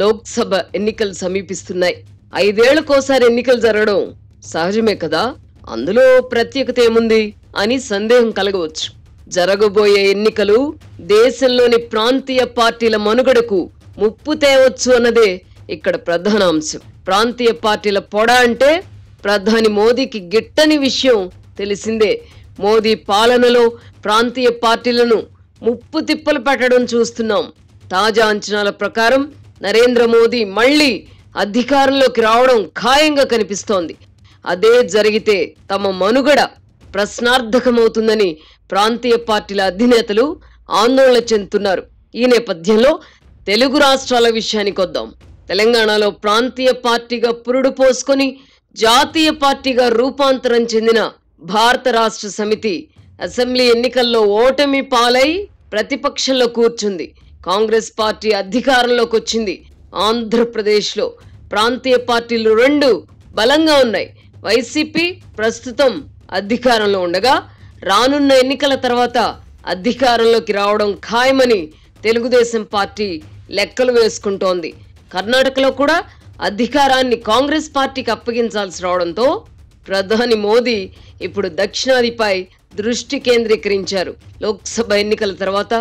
లోక్సభ ఎన్నికలు సమీపిస్తున్నాయి ఐదేళ్లకోసారి ఎన్నికలు జరగడం సహజమే కదా అందులో ప్రత్యేకత ఏముంది అని సందేహం కలగవచ్చు జరగబోయే ఎన్నికలు దేశంలోని ప్రాంతీయ పార్టీల మనుగడకు ముప్పు తేవచ్చు అన్నదే ఇక్కడ ప్రధాన అంశం ప్రాంతీయ పార్టీల పొడ అంటే ప్రధాని మోదీకి గిట్టని విషయం తెలిసిందే మోదీ పాలనలో ప్రాంతీయ పార్టీలను ముప్పు తిప్పలు పెట్టడం చూస్తున్నాం తాజా అంచనాల ప్రకారం నరేంద్ర మోదీ మళ్లీ అధికారంలోకి రావడం ఖాయంగా కనిపిస్తోంది అదే జరిగితే తమ మనుగడ ప్రశ్నార్థకమవుతుందని ప్రాంతీయ పార్టీల అధినేతలు ఆందోళన చెందుతున్నారు ఈ నేపథ్యంలో తెలుగు రాష్ట్రాల విషయానికి వద్దాం తెలంగాణలో ప్రాంతీయ పార్టీగా పురుడు పోసుకొని జాతీయ పార్టీగా రూపాంతరం చెందిన భారత రాష్ట్ర సమితి అసెంబ్లీ ఎన్నికల్లో ఓటమి పాలై ప్రతిపక్షంలో కూర్చుంది కాంగ్రెస్ పార్టీ అధికారంలోకి వచ్చింది ఆంధ్రప్రదేశ్లో ప్రాంతీయ పార్టీలు రెండు బలంగా ఉన్నాయి వైసీపీ ప్రస్తుతం అధికారంలో ఉండగా రానున్న ఎన్నికల తర్వాత అధికారంలోకి రావడం ఖాయమని తెలుగుదేశం పార్టీ లెక్కలు వేసుకుంటోంది కర్ణాటకలో కూడా అధికారాన్ని కాంగ్రెస్ పార్టీకి అప్పగించాల్సి రావడంతో ప్రధాని మోదీ ఇప్పుడు దక్షిణాదిపై దృష్టి కేంద్రీకరించారు లోక్సభ ఎన్నికల తర్వాత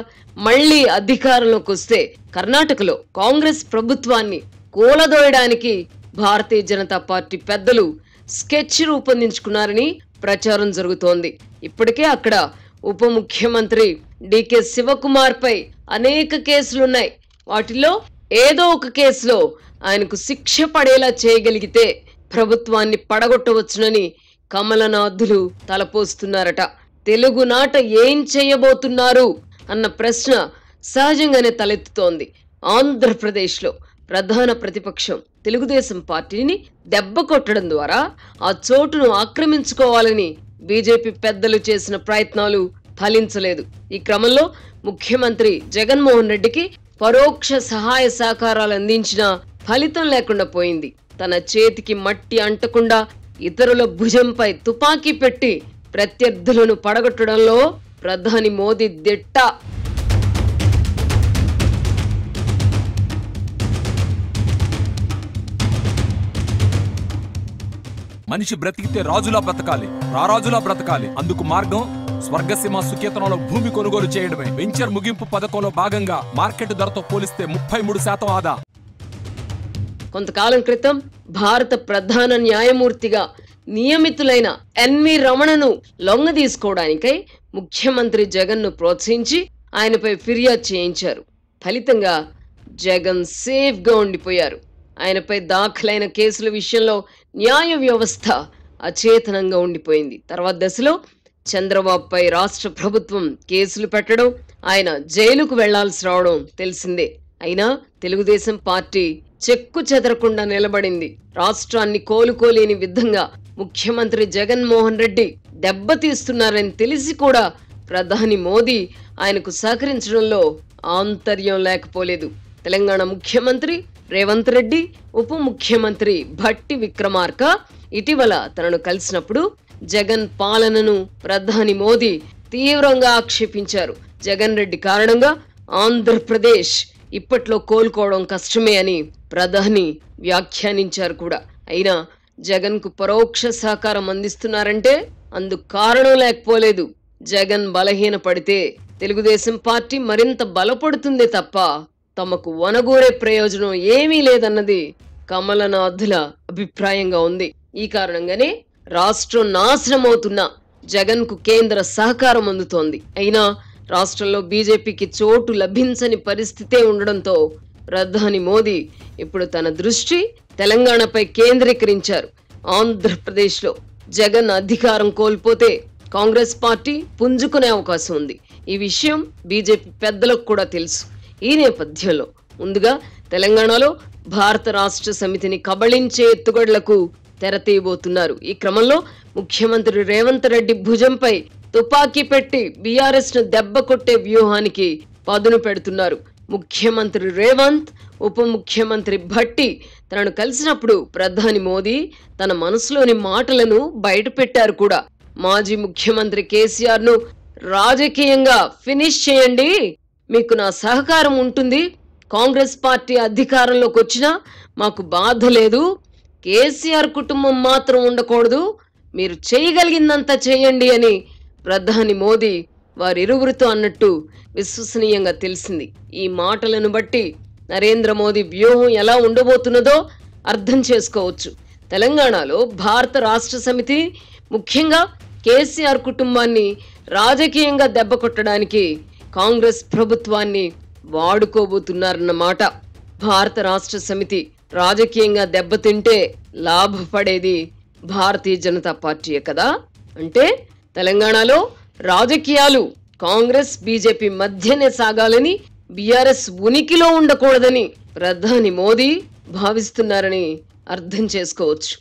మళ్లీ అధికారంలోకి వస్తే కర్ణాటకలో కాంగ్రెస్ ప్రభుత్వాన్ని కూలదోయడానికి భారతీయ జనతా పార్టీ పెద్దలు స్కెచ్ రూపొందించుకున్నారని ప్రచారం జరుగుతోంది ఇప్పటికే అక్కడ ఉప ముఖ్యమంత్రి డికే శివకుమార్ పై అనేక కేసులున్నాయి వాటిలో ఏదో ఒక కేసులో ఆయనకు శిక్ష పడేలా చేయగలిగితే ప్రభుత్వాన్ని పడగొట్టవచ్చునని కమలనాథులు తలపోస్తున్నారట తెలుగు నాట ఏం చేయబోతున్నారు అన్న ప్రశ్న సహజంగానే తలెత్తుతోంది ఆంధ్రప్రదేశ్లో ప్రధాన ప్రతిపక్షం తెలుగుదేశం పార్టీని దెబ్బ కొట్టడం ద్వారా ఆ చోటును ఆక్రమించుకోవాలని బీజేపీ పెద్దలు చేసిన ప్రయత్నాలు ఫలించలేదు ఈ క్రమంలో ముఖ్యమంత్రి జగన్మోహన్ రెడ్డికి పరోక్ష సహాయ సహకారాలు అందించిన ఫలితం లేకుండా పోయింది తన చేతికి మట్టి అంటకుండా ఇతరుల భుజంపై తుపాకీ పెట్టి ప్రత్యర్థులను పడగొట్టడంలో ప్రధాని మోదీ దిట్ట మనిషి బ్రతికితే రాజులా బ్రతకాలి రారాజులా బ్రతకాలి అందుకు మార్గం స్వర్గసీమ సుకేతనంలో భూమి కొనుగోలు చేయడమే వెంచర్ ముగింపు పథకంలో భాగంగా మార్కెట్ ధరతో పోలిస్తే ముప్పై మూడు శాతం ఆదా కొంతకాలం క్రితం భారత ప్రధాన న్యాయమూర్తిగా నియమితులైన ఎన్వి రమణను లొంగ తీసుకోవడానికై ముఖ్యమంత్రి జగన్ను ప్రోత్సహించి ఆయనపై ఫిర్యాదు చేయించారు ఫలితంగా జగన్ సేఫ్గా ఉండిపోయారు ఆయనపై దాఖలైన కేసుల విషయంలో న్యాయ వ్యవస్థ అచేతనంగా ఉండిపోయింది తర్వాత దశలో చంద్రబాబుపై రాష్ట్ర ప్రభుత్వం కేసులు పెట్టడం ఆయన జైలుకు వెళ్లాల్సి రావడం తెలిసిందే అయినా తెలుగుదేశం పార్టీ చెక్కు చెదరకుండా నిలబడింది రాష్ట్రాన్ని కోలుకోలేని విధంగా ముఖ్యమంత్రి జగన్మోహన్ రెడ్డి దెబ్బతీస్తున్నారని తెలిసి కూడా ప్రధాని మోదీ ఆయనకు సహకరించడంలో ఆంతర్యం లేకపోలేదు తెలంగాణ ముఖ్యమంత్రి రేవంత్ రెడ్డి ఉప ముఖ్యమంత్రి భట్టి విక్రమార్క ఇటీవల తనను కలిసినప్పుడు జగన్ పాలనను ప్రధాని మోదీ తీవ్రంగా ఆక్షేపించారు జగన్ రెడ్డి కారణంగా ఆంధ్రప్రదేశ్ ఇప్పట్లో కోలుకోవడం కష్టమే అని ప్రధాని వ్యాఖ్యానించారు కూడా అయినా జగన్కు పరోక్ష సహకారం అందిస్తున్నారంటే అందుకు కారణం లేకపోలేదు జగన్ బలహీన పడితే తెలుగుదేశం పార్టీ మరింత బలపడుతుందే తప్ప తమకు వనగూరే ప్రయోజనం ఏమీ లేదన్నది కమలనాథుల అభిప్రాయంగా ఉంది ఈ కారణంగానే రాష్ట్రం జగన్ జగన్కు కేంద్ర సహకారం అందుతోంది అయినా రాష్ట్రంలో బీజేపీకి చోటు లభించని పరిస్థితే ఉండడంతో ప్రధాని మోదీ ఇప్పుడు తన దృష్టి తెలంగాణపై కేంద్రీకరించారు ఆంధ్రప్రదేశ్లో జగన్ అధికారం కోల్పోతే కాంగ్రెస్ పార్టీ పుంజుకునే అవకాశం ఉంది ఈ విషయం బీజేపీ పెద్దలకు కూడా తెలుసు ఈ నేపథ్యంలో ముందుగా తెలంగాణలో భారత రాష్ట్ర సమితిని కబళించే ఎత్తుగడలకు తెరతీయబోతున్నారు ఈ క్రమంలో ముఖ్యమంత్రి రేవంత్ రెడ్డి భుజంపై తుపాకీ పెట్టి బీఆర్ఎస్ ను దెబ్బ కొట్టే వ్యూహానికి పదును పెడుతున్నారు ముఖ్యమంత్రి రేవంత్ ఉప ముఖ్యమంత్రి భట్టి తనను కలిసినప్పుడు ప్రధాని మోదీ తన మనసులోని మాటలను బయటపెట్టారు కూడా మాజీ ముఖ్యమంత్రి కేసీఆర్ ను రాజకీయంగా ఫినిష్ చేయండి మీకు నా సహకారం ఉంటుంది కాంగ్రెస్ పార్టీ అధికారంలోకి వచ్చినా మాకు బాధ లేదు కేసీఆర్ కుటుంబం మాత్రం ఉండకూడదు మీరు చేయగలిగిందంతా చేయండి అని ప్రధాని మోదీ వారిరువురితో అన్నట్టు విశ్వసనీయంగా తెలిసింది ఈ మాటలను బట్టి నరేంద్ర మోదీ వ్యూహం ఎలా ఉండబోతున్నదో అర్థం చేసుకోవచ్చు తెలంగాణలో భారత రాష్ట్ర సమితి ముఖ్యంగా కేసీఆర్ కుటుంబాన్ని రాజకీయంగా దెబ్బ కొట్టడానికి కాంగ్రెస్ ప్రభుత్వాన్ని వాడుకోబోతున్నారన్నమాట భారత రాష్ట్ర సమితి రాజకీయంగా దెబ్బతింటే లాభపడేది భారతీయ జనతా పార్టీయే కదా అంటే తెలంగాణలో రాజకీయాలు కాంగ్రెస్ బీజేపీ మధ్యనే సాగాలని బీఆర్ఎస్ ఉనికిలో ఉండకూడదని ప్రధాని మోదీ భావిస్తున్నారని అర్థం చేసుకోవచ్చు